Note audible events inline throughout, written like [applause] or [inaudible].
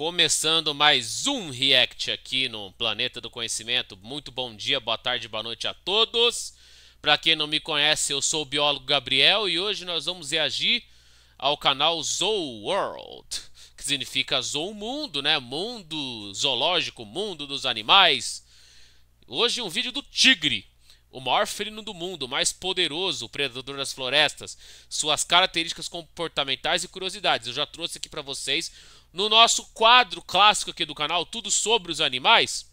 Começando mais um React aqui no Planeta do Conhecimento. Muito bom dia, boa tarde, boa noite a todos. Para quem não me conhece, eu sou o biólogo Gabriel e hoje nós vamos reagir ao canal Zoo World, que significa Zoo Mundo, né? Mundo zoológico, mundo dos animais. Hoje um vídeo do tigre, o maior felino do mundo, o mais poderoso, o predador das florestas, suas características comportamentais e curiosidades. Eu já trouxe aqui para vocês no nosso quadro clássico aqui do canal, tudo sobre os animais,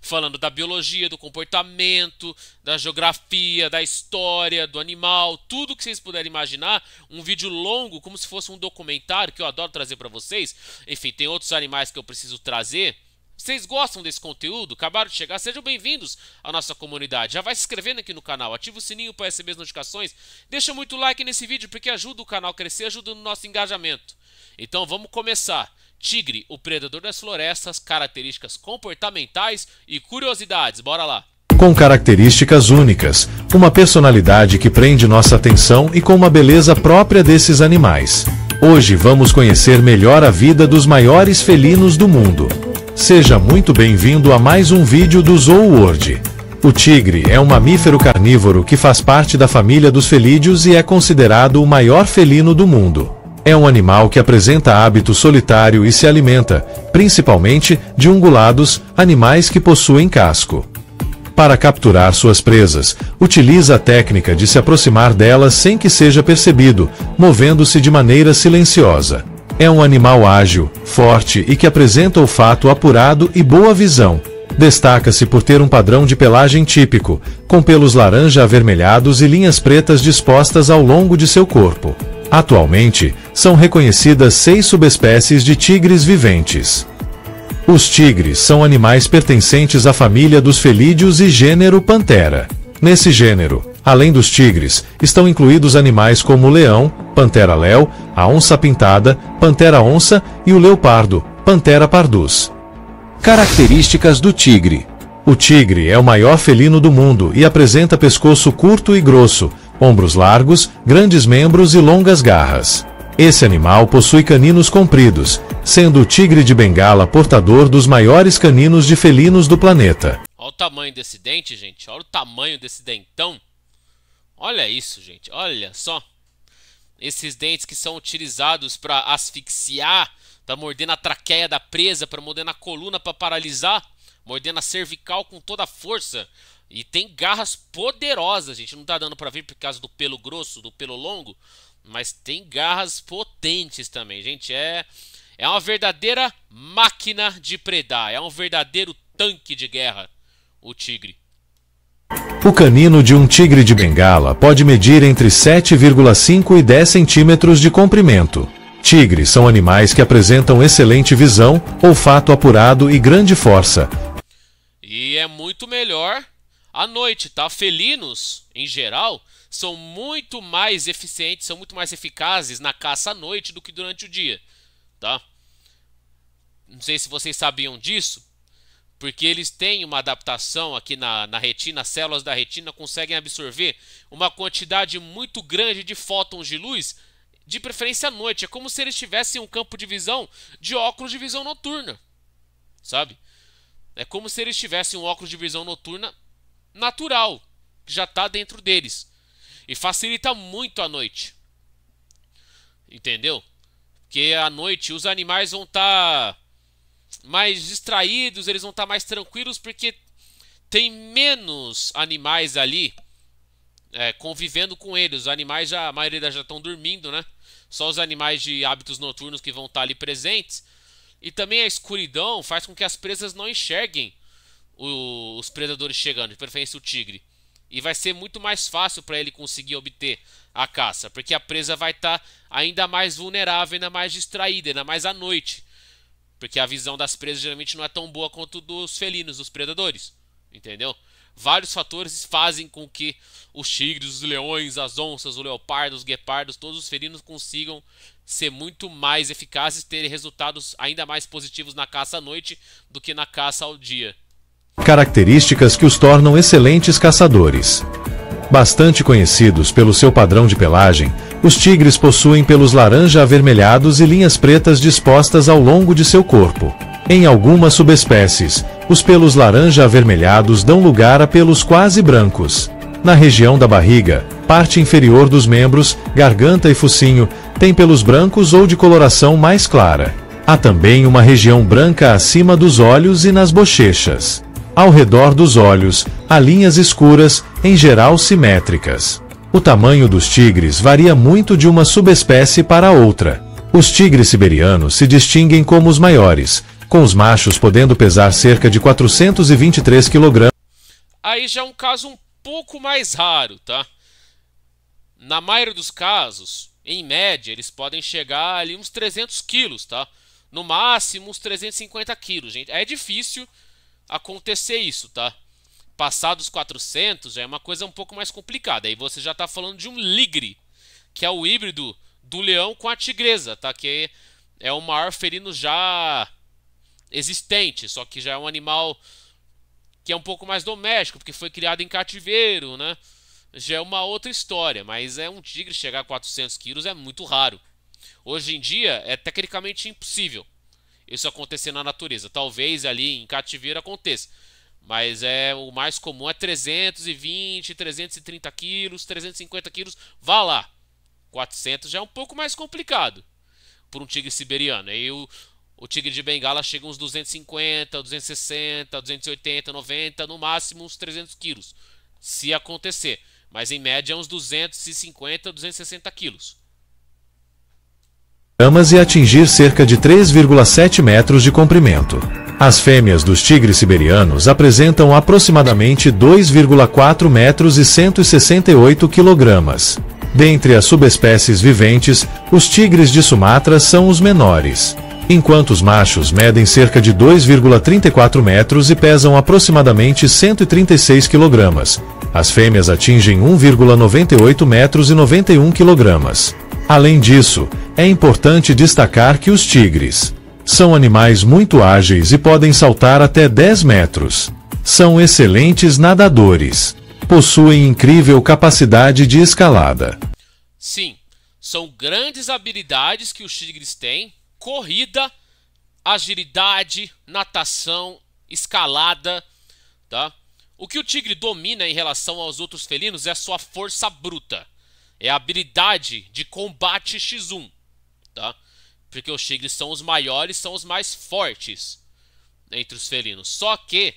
falando da biologia, do comportamento, da geografia, da história do animal, tudo que vocês puderem imaginar, um vídeo longo, como se fosse um documentário que eu adoro trazer para vocês. Enfim, tem outros animais que eu preciso trazer. Vocês gostam desse conteúdo? Acabaram de chegar? Sejam bem-vindos à nossa comunidade. Já vai se inscrevendo aqui no canal, ativa o sininho para receber as notificações, deixa muito like nesse vídeo porque ajuda o canal a crescer, ajuda no nosso engajamento. Então vamos começar. Tigre, o predador das florestas, características comportamentais e curiosidades. Bora lá! Com características únicas, uma personalidade que prende nossa atenção e com uma beleza própria desses animais. Hoje vamos conhecer melhor a vida dos maiores felinos do mundo. Seja muito bem-vindo a mais um vídeo do Zoo World. O tigre é um mamífero carnívoro que faz parte da família dos felídeos e é considerado o maior felino do mundo é um animal que apresenta hábito solitário e se alimenta, principalmente, de ungulados, animais que possuem casco. Para capturar suas presas, utiliza a técnica de se aproximar delas sem que seja percebido, movendo-se de maneira silenciosa. É um animal ágil, forte e que apresenta olfato apurado e boa visão. Destaca-se por ter um padrão de pelagem típico, com pelos laranja avermelhados e linhas pretas dispostas ao longo de seu corpo. Atualmente, são reconhecidas seis subespécies de tigres viventes. Os tigres são animais pertencentes à família dos felídeos e gênero Pantera. Nesse gênero, além dos tigres, estão incluídos animais como o leão, pantera-léu, a onça-pintada, pantera-onça e o leopardo, pantera pardus. Características do tigre: O tigre é o maior felino do mundo e apresenta pescoço curto e grosso, ombros largos, grandes membros e longas garras. Esse animal possui caninos compridos, sendo o tigre de Bengala portador dos maiores caninos de felinos do planeta. Olha o tamanho desse dente, gente. Olha o tamanho desse dentão. Olha isso, gente. Olha só. Esses dentes que são utilizados para asfixiar, para morder na traqueia da presa, para morder na coluna, para paralisar, mordendo a cervical com toda a força. E tem garras poderosas, gente. Não tá dando pra ver por causa do pelo grosso, do pelo longo. Mas tem garras potentes também, gente. É, é uma verdadeira máquina de predar. É um verdadeiro tanque de guerra, o tigre. O canino de um tigre de bengala pode medir entre 7,5 e 10 centímetros de comprimento. Tigres são animais que apresentam excelente visão, olfato apurado e grande força. E é muito melhor à noite, tá? Felinos, em geral, são muito mais eficientes, são muito mais eficazes na caça à noite do que durante o dia, tá? Não sei se vocês sabiam disso, porque eles têm uma adaptação aqui na, na retina, as células da retina conseguem absorver uma quantidade muito grande de fótons de luz, de preferência à noite. É como se eles tivessem um campo de visão de óculos de visão noturna, sabe? É como se eles tivessem um óculos de visão noturna natural que já está dentro deles. E facilita muito a noite. Entendeu? Porque à noite os animais vão estar tá mais distraídos, eles vão estar tá mais tranquilos porque tem menos animais ali é, convivendo com eles. Os animais já, a maioria já estão dormindo, né? Só os animais de hábitos noturnos que vão estar tá ali presentes. E também a escuridão faz com que as presas não enxerguem o, os predadores chegando, de preferência o tigre. E vai ser muito mais fácil para ele conseguir obter a caça, porque a presa vai estar tá ainda mais vulnerável, ainda mais distraída, ainda mais à noite. Porque a visão das presas geralmente não é tão boa quanto dos felinos, dos predadores. Entendeu? Vários fatores fazem com que os tigres, os leões, as onças, o leopardo, os guepardos, todos os felinos consigam ser muito mais eficazes, terem resultados ainda mais positivos na caça à noite do que na caça ao dia. Características que os tornam excelentes caçadores. Bastante conhecidos pelo seu padrão de pelagem, os tigres possuem pelos laranja avermelhados e linhas pretas dispostas ao longo de seu corpo. Em algumas subespécies, os pelos laranja avermelhados dão lugar a pelos quase brancos. Na região da barriga, parte inferior dos membros, garganta e focinho, tem pelos brancos ou de coloração mais clara. Há também uma região branca acima dos olhos e nas bochechas ao redor dos olhos, há linhas escuras, em geral simétricas. O tamanho dos tigres varia muito de uma subespécie para outra. Os tigres siberianos se distinguem como os maiores, com os machos podendo pesar cerca de 423 kg. Aí já é um caso um pouco mais raro, tá? Na maioria dos casos, em média, eles podem chegar ali uns 300 quilos, tá? No máximo uns 350 quilos, gente. É difícil acontecer isso, tá? Passados 400 já é uma coisa um pouco mais complicada. Aí você já está falando de um ligre, que é o híbrido do leão com a tigresa, tá? Que é o maior felino já existente, só que já é um animal que é um pouco mais doméstico, porque foi criado em cativeiro, né? Já é uma outra história, mas é um tigre chegar a 400 quilos é muito raro. Hoje em dia é tecnicamente impossível isso acontecer na natureza. Talvez ali em cativeiro aconteça, mas é o mais comum é 320, 330 quilos, 350 quilos, vá lá. 400 já é um pouco mais complicado para um tigre siberiano. Aí o, o tigre de Bengala chega uns 250, 260, 280, 90, no máximo uns 300 quilos, se acontecer. Mas em média é uns 250, 260 quilos amas e atingir cerca de 3,7 metros de comprimento. As fêmeas dos tigres siberianos apresentam aproximadamente 2,4 metros e 168 quilogramas. Dentre as subespécies viventes, os tigres de Sumatra são os menores, enquanto os machos medem cerca de 2,34 metros e pesam aproximadamente 136 quilogramas. As fêmeas atingem 1,98 metros e 91 quilogramas. Além disso, é importante destacar que os tigres são animais muito ágeis e podem saltar até 10 metros. São excelentes nadadores. Possuem incrível capacidade de escalada. Sim, são grandes habilidades que os tigres têm: corrida, agilidade, natação, escalada, tá? O que o tigre domina em relação aos outros felinos é sua força bruta. É a habilidade de combate X1 tá? Porque os tigres são os maiores, são os mais fortes entre os felinos. Só que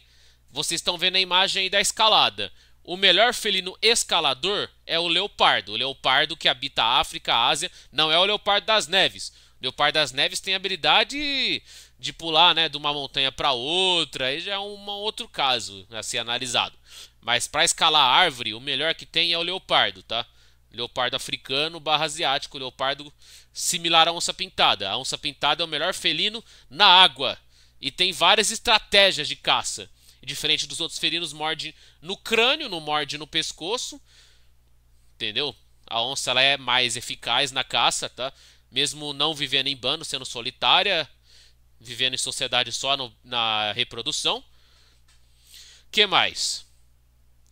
vocês estão vendo a imagem aí da escalada. O melhor felino escalador é o leopardo. O leopardo que habita a África, a Ásia, não é o leopardo das neves. O leopardo das neves tem habilidade de pular, né, de uma montanha para outra. Aí já é um outro caso a ser analisado. Mas para escalar a árvore, o melhor que tem é o leopardo, tá? Leopardo africano barra asiático, leopardo similar à onça pintada. A onça pintada é o melhor felino na água e tem várias estratégias de caça. Diferente dos outros felinos, morde no crânio, não morde no pescoço. Entendeu? A onça ela é mais eficaz na caça, tá? Mesmo não vivendo em bando, sendo solitária, vivendo em sociedade só no, na reprodução. Que mais?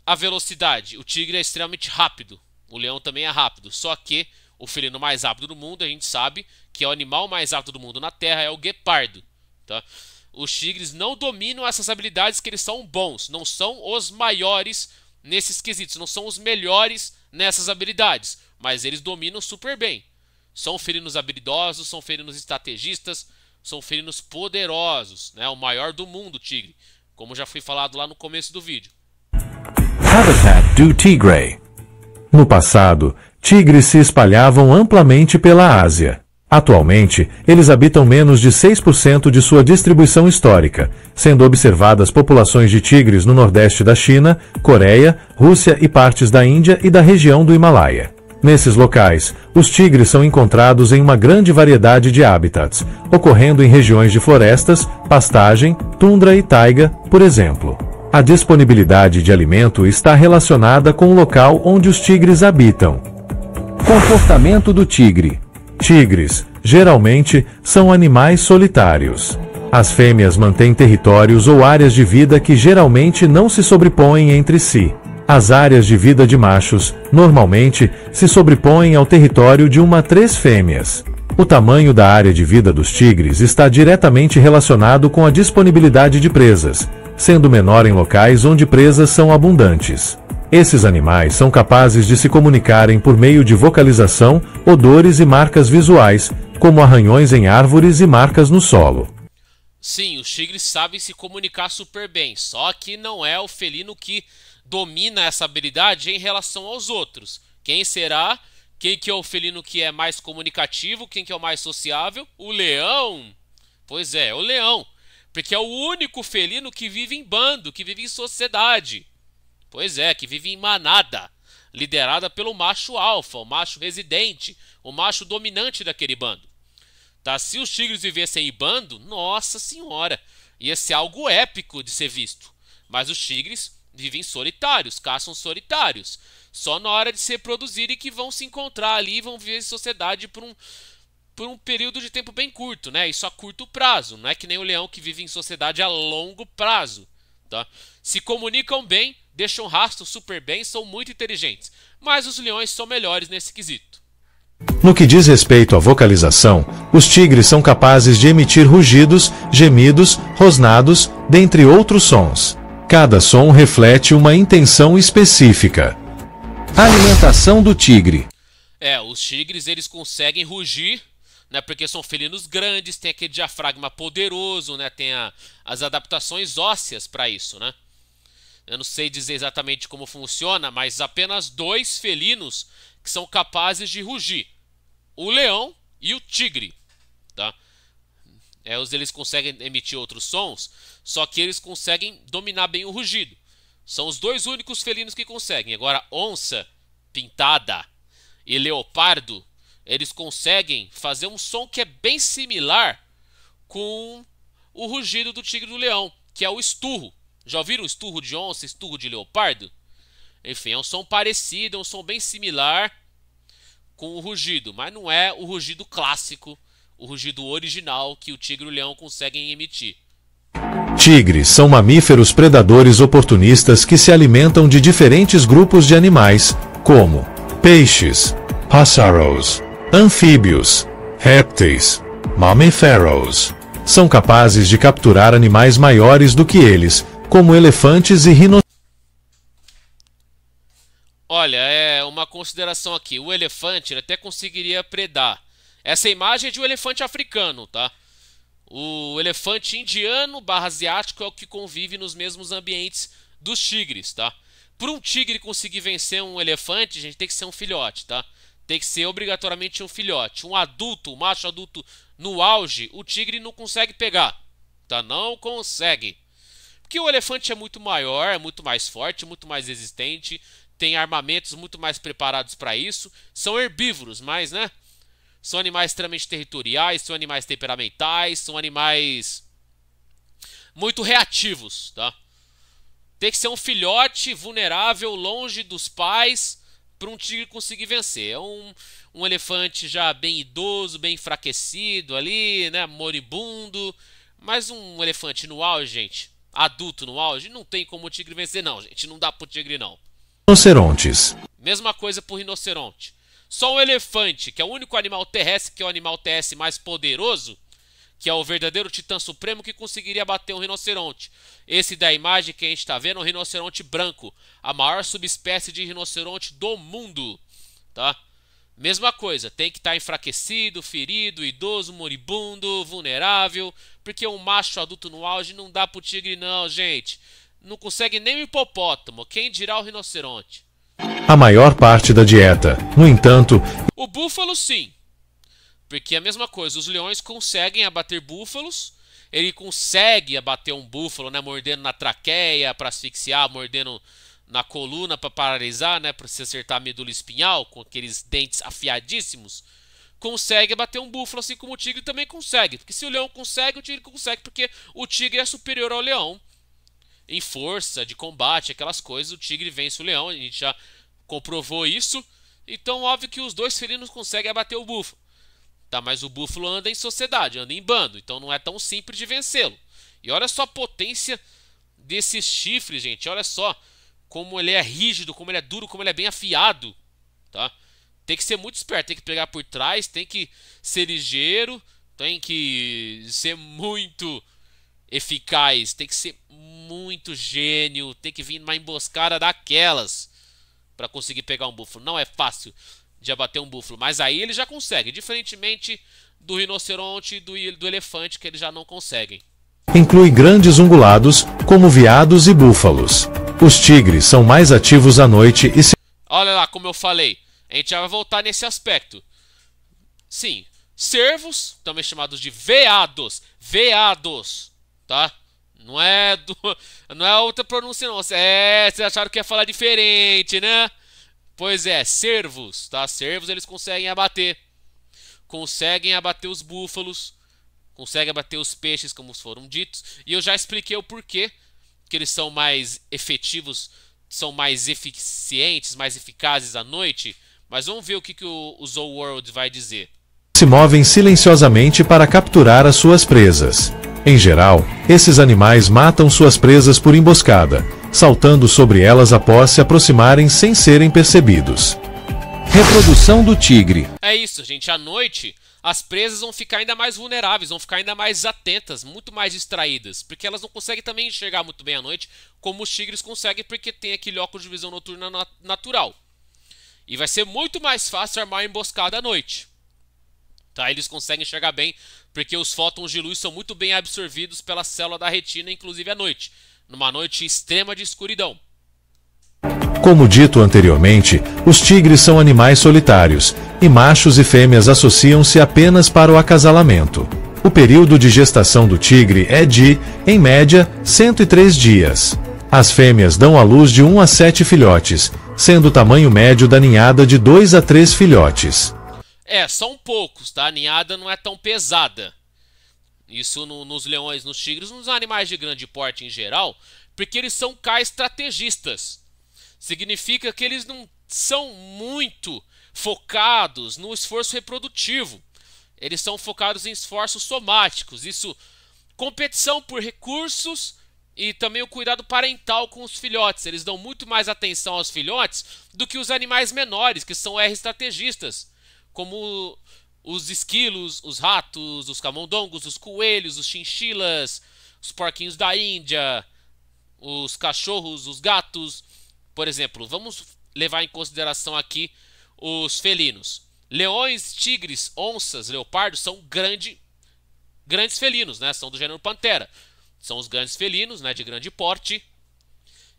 A velocidade. O tigre é extremamente rápido. O leão também é rápido, só que o felino mais rápido do mundo, a gente sabe que é o animal mais rápido do mundo na Terra, é o guepardo. Tá? Os tigres não dominam essas habilidades que eles são bons, não são os maiores nesses quesitos, não são os melhores nessas habilidades, mas eles dominam super bem. São felinos habilidosos, são felinos estrategistas, são felinos poderosos, né? O maior do mundo, tigre, como já foi falado lá no começo do vídeo. Habitat do Tigre no passado, tigres se espalhavam amplamente pela Ásia. Atualmente, eles habitam menos de 6% de sua distribuição histórica, sendo observadas populações de tigres no nordeste da China, Coreia, Rússia e partes da Índia e da região do Himalaia. Nesses locais, os tigres são encontrados em uma grande variedade de habitats, ocorrendo em regiões de florestas, pastagem, tundra e taiga, por exemplo. A disponibilidade de alimento está relacionada com o local onde os tigres habitam. Comportamento do tigre: Tigres, geralmente, são animais solitários. As fêmeas mantêm territórios ou áreas de vida que geralmente não se sobrepõem entre si. As áreas de vida de machos, normalmente, se sobrepõem ao território de uma a três fêmeas. O tamanho da área de vida dos tigres está diretamente relacionado com a disponibilidade de presas, sendo menor em locais onde presas são abundantes. Esses animais são capazes de se comunicarem por meio de vocalização, odores e marcas visuais, como arranhões em árvores e marcas no solo. Sim, os tigres sabem se comunicar super bem, só que não é o felino que domina essa habilidade em relação aos outros. Quem será? Quem que é o felino que é mais comunicativo? Quem que é o mais sociável? O leão. Pois é, o leão. Porque é o único felino que vive em bando, que vive em sociedade. Pois é, que vive em manada, liderada pelo macho alfa, o macho residente, o macho dominante daquele bando. Tá? Se os tigres vivessem em bando, nossa senhora, ia ser algo épico de ser visto. Mas os tigres vivem solitários, caçam solitários. Só na hora de se reproduzirem que vão se encontrar ali e vão viver em sociedade por um, por um período de tempo bem curto, né? Isso a curto prazo, não é que nem o leão que vive em sociedade a longo prazo, tá? Se comunicam bem, deixam rastro super bem, são muito inteligentes, mas os leões são melhores nesse quesito. No que diz respeito à vocalização, os tigres são capazes de emitir rugidos, gemidos, rosnados, dentre outros sons. Cada som reflete uma intenção específica. alimentação do tigre. É, os tigres eles conseguem rugir né? Porque são felinos grandes, tem aquele diafragma poderoso, né? Tem a, as adaptações ósseas para isso, né? Eu não sei dizer exatamente como funciona, mas apenas dois felinos que são capazes de rugir: o leão e o tigre, tá? É, os eles conseguem emitir outros sons, só que eles conseguem dominar bem o rugido. São os dois únicos felinos que conseguem. Agora, onça pintada e leopardo eles conseguem fazer um som que é bem similar com o rugido do tigre do leão, que é o esturro. Já ouviram esturro de onça, esturro de leopardo? Enfim, é um som parecido, é um som bem similar com o rugido, mas não é o rugido clássico, o rugido original que o tigre e o leão conseguem emitir. Tigres são mamíferos predadores oportunistas que se alimentam de diferentes grupos de animais, como peixes, pássaros, anfíbios, répteis, mamíferos, são capazes de capturar animais maiores do que eles, como elefantes e rinocerontes. Olha, é uma consideração aqui. O elefante até conseguiria predar. Essa é imagem é de um elefante africano, tá? O elefante indiano barra asiático é o que convive nos mesmos ambientes dos tigres, tá? Para um tigre conseguir vencer um elefante, a gente tem que ser um filhote, tá? Tem que ser obrigatoriamente um filhote. Um adulto, um macho adulto no auge, o tigre não consegue pegar. Tá? Não consegue. Porque o elefante é muito maior, é muito mais forte, muito mais resistente, tem armamentos muito mais preparados para isso. São herbívoros, mas, né? São animais extremamente territoriais, são animais temperamentais, são animais muito reativos, tá? Tem que ser um filhote vulnerável, longe dos pais, para um tigre conseguir vencer. É um, um elefante já bem idoso, bem enfraquecido ali, né? Moribundo. Mas um elefante no auge, gente, adulto no auge, não tem como o tigre vencer, não, gente. Não dá pro tigre, não. Rinocerontes. Mesma coisa pro rinoceronte. Só o elefante, que é o único animal terrestre que é o animal terrestre mais poderoso, que é o verdadeiro titã supremo que conseguiria bater um rinoceronte. Esse da imagem que a gente está vendo é um rinoceronte branco, a maior subespécie de rinoceronte do mundo. Tá? Mesma coisa, tem que estar tá enfraquecido, ferido, idoso, moribundo, vulnerável, porque um macho adulto no auge não dá pro tigre não, gente. Não consegue nem o hipopótamo, quem dirá o rinoceronte? A maior parte da dieta, no entanto... O búfalo sim, porque é a mesma coisa, os leões conseguem abater búfalos, ele consegue abater um búfalo, né, mordendo na traqueia para asfixiar, mordendo na coluna para paralisar, né, para se acertar a medula espinhal com aqueles dentes afiadíssimos. Consegue abater um búfalo assim como o tigre também consegue, porque se o leão consegue, o tigre consegue, porque o tigre é superior ao leão em força de combate, aquelas coisas, o tigre vence o leão, a gente já comprovou isso. Então, óbvio que os dois felinos conseguem abater o búfalo. Tá? Mas o Buffalo anda em sociedade, anda em bando, então não é tão simples de vencê-lo. E olha só a potência desses chifres, gente. Olha só como ele é rígido, como ele é duro, como ele é bem afiado. Tá? Tem que ser muito esperto, tem que pegar por trás, tem que ser ligeiro, tem que ser muito eficaz, tem que ser muito gênio, tem que vir numa emboscada daquelas para conseguir pegar um búfalo. Não é fácil de abater um búfalo. Mas aí eles já conseguem, diferentemente do rinoceronte e do, do elefante, que eles já não conseguem. Inclui grandes ungulados, como veados e búfalos. Os tigres são mais ativos à noite e se. Olha lá como eu falei, a gente já vai voltar nesse aspecto. Sim, cervos, também chamados de veados, veados, tá? Não é, do, [laughs] não é outra pronúncia não, é, vocês acharam que ia falar diferente, né? Pois é, servos, tá? Servos eles conseguem abater. Conseguem abater os búfalos, conseguem abater os peixes, como foram ditos. E eu já expliquei o porquê que eles são mais efetivos, são mais eficientes, mais eficazes à noite. Mas vamos ver o que, que o, o Zoo World vai dizer. Se movem silenciosamente para capturar as suas presas. Em geral, esses animais matam suas presas por emboscada, saltando sobre elas após se aproximarem sem serem percebidos. Reprodução do tigre. É isso, gente. À noite, as presas vão ficar ainda mais vulneráveis, vão ficar ainda mais atentas, muito mais distraídas, porque elas não conseguem também enxergar muito bem à noite, como os tigres conseguem, porque tem aquele óculos de visão noturna nat natural. E vai ser muito mais fácil armar emboscada à noite. Tá? Eles conseguem enxergar bem, porque os fótons de luz são muito bem absorvidos pela célula da retina, inclusive à noite numa noite extrema de escuridão. Como dito anteriormente, os tigres são animais solitários, e machos e fêmeas associam-se apenas para o acasalamento. O período de gestação do tigre é de, em média, 103 dias. As fêmeas dão à luz de 1 a 7 filhotes, sendo o tamanho médio da ninhada de 2 a 3 filhotes. É, são poucos, tá? A ninhada não é tão pesada. Isso no, nos leões, nos tigres, nos animais de grande porte em geral, porque eles são cá estrategistas. Significa que eles não são muito focados no esforço reprodutivo. Eles são focados em esforços somáticos. Isso, competição por recursos e também o cuidado parental com os filhotes. Eles dão muito mais atenção aos filhotes do que os animais menores, que são R estrategistas, como os esquilos, os ratos, os camundongos, os coelhos, os chinchilas, os porquinhos da Índia, os cachorros, os gatos. Por exemplo, vamos levar em consideração aqui os felinos. Leões, tigres, onças, leopardos são grande, grandes felinos, né? São do gênero pantera. São os grandes felinos, né? De grande porte.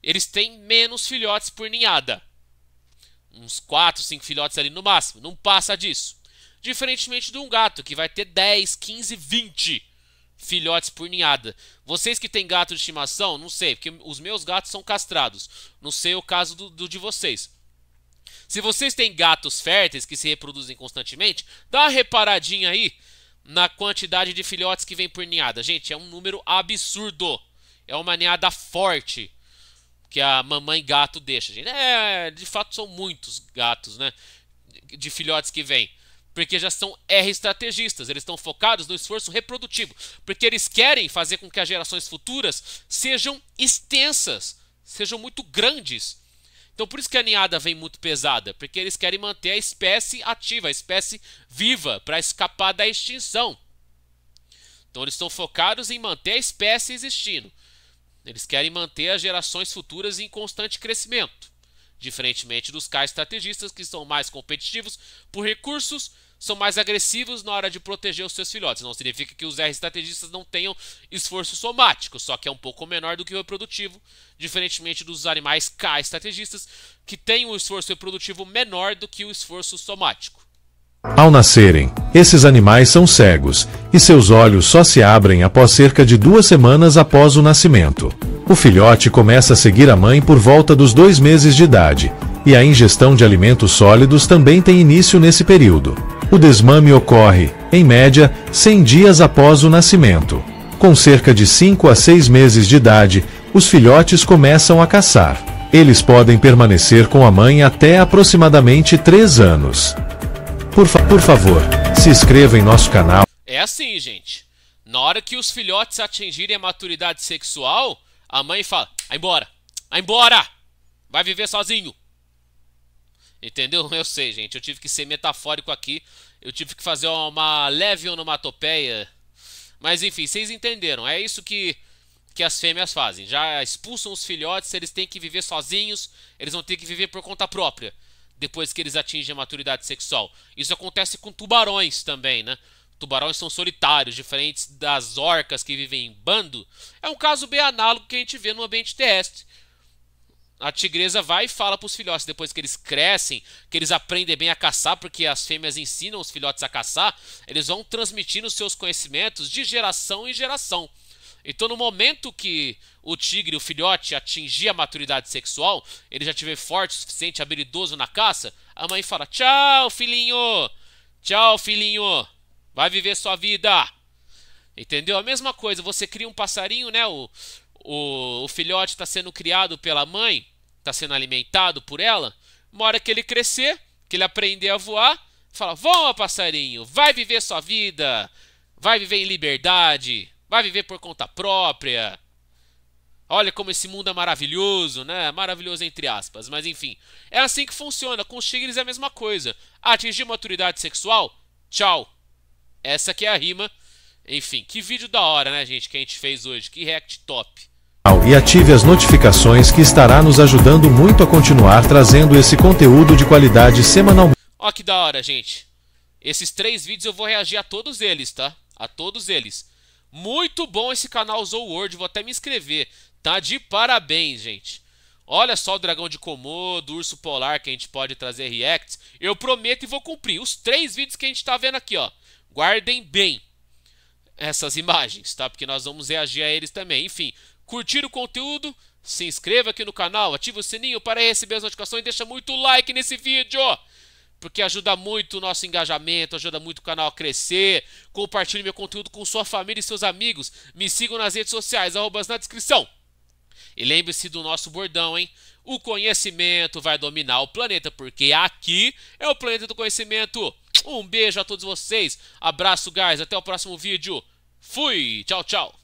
Eles têm menos filhotes por ninhada. Uns 4, 5 filhotes ali no máximo. Não passa disso. Diferentemente de um gato, que vai ter 10, 15, 20 filhotes por ninhada. Vocês que têm gato de estimação, não sei, porque os meus gatos são castrados. Não sei o caso do, do de vocês. Se vocês têm gatos férteis que se reproduzem constantemente, dá uma reparadinha aí na quantidade de filhotes que vem por ninhada. Gente, é um número absurdo. É uma ninhada forte que a mamãe gato deixa. Gente, é, de fato são muitos gatos, né? De filhotes que vêm porque já são R estrategistas, eles estão focados no esforço reprodutivo, porque eles querem fazer com que as gerações futuras sejam extensas, sejam muito grandes. Então por isso que a ninhada vem muito pesada, porque eles querem manter a espécie ativa, a espécie viva, para escapar da extinção. Então eles estão focados em manter a espécie existindo. Eles querem manter as gerações futuras em constante crescimento, diferentemente dos cais estrategistas que são mais competitivos por recursos são mais agressivos na hora de proteger os seus filhotes. Não significa que os R estrategistas não tenham esforço somático, só que é um pouco menor do que o reprodutivo, diferentemente dos animais K estrategistas, que têm um esforço reprodutivo menor do que o esforço somático. Ao nascerem, esses animais são cegos, e seus olhos só se abrem após cerca de duas semanas após o nascimento. O filhote começa a seguir a mãe por volta dos dois meses de idade, e a ingestão de alimentos sólidos também tem início nesse período. O desmame ocorre, em média, 100 dias após o nascimento. Com cerca de 5 a 6 meses de idade, os filhotes começam a caçar. Eles podem permanecer com a mãe até aproximadamente 3 anos. Por, fa por favor, se inscreva em nosso canal. É assim, gente. Na hora que os filhotes atingirem a maturidade sexual, a mãe fala: vai embora, vai embora, vai viver sozinho. Entendeu? [laughs] Eu sei, gente. Eu tive que ser metafórico aqui. Eu tive que fazer uma leve onomatopeia. Mas enfim, vocês entenderam. É isso que, que as fêmeas fazem. Já expulsam os filhotes, eles têm que viver sozinhos, eles vão ter que viver por conta própria. Depois que eles atingem a maturidade sexual. Isso acontece com tubarões também, né? Tubarões são solitários, diferentes das orcas que vivem em bando. É um caso bem análogo que a gente vê no ambiente terrestre a tigresa vai e fala para os filhotes, depois que eles crescem, que eles aprendem bem a caçar, porque as fêmeas ensinam os filhotes a caçar, eles vão transmitindo seus conhecimentos de geração em geração. Então, no momento que o tigre, o filhote, atingir a maturidade sexual, ele já tiver forte o suficiente, habilidoso na caça, a mãe fala: Tchau, filhinho! Tchau, filhinho! Vai viver sua vida! Entendeu? A mesma coisa, você cria um passarinho, né? O, o, o filhote está sendo criado pela mãe, está sendo alimentado por ela. Uma hora que ele crescer, que ele aprender a voar, fala: Voa, passarinho, vai viver sua vida, vai viver em liberdade, vai viver por conta própria. Olha como esse mundo é maravilhoso, né? Maravilhoso entre aspas, mas enfim. É assim que funciona. Com os tigres é a mesma coisa. Atingir maturidade sexual? Tchau. Essa que é a rima enfim, que vídeo da hora, né, gente, que a gente fez hoje. Que react top. E ative as notificações que estará nos ajudando muito a continuar trazendo esse conteúdo de qualidade semanalmente. Ó que da hora, gente. Esses três vídeos eu vou reagir a todos eles, tá? A todos eles. Muito bom esse canal Zou World, vou até me inscrever. Tá de parabéns, gente. Olha só o dragão de Komodo, urso polar que a gente pode trazer reacts. Eu prometo e vou cumprir os três vídeos que a gente tá vendo aqui, ó. Guardem bem essas imagens, tá? Porque nós vamos reagir a eles também. Enfim, curtir o conteúdo, se inscreva aqui no canal, ative o sininho para receber as notificações e deixa muito like nesse vídeo, porque ajuda muito o nosso engajamento, ajuda muito o canal a crescer. Compartilhe meu conteúdo com sua família e seus amigos. Me sigam nas redes sociais, arrobas na descrição. E lembre-se do nosso bordão, hein? O conhecimento vai dominar o planeta, porque aqui é o planeta do conhecimento. Um beijo a todos vocês. Abraço, guys. Até o próximo vídeo. Fui. Tchau, tchau.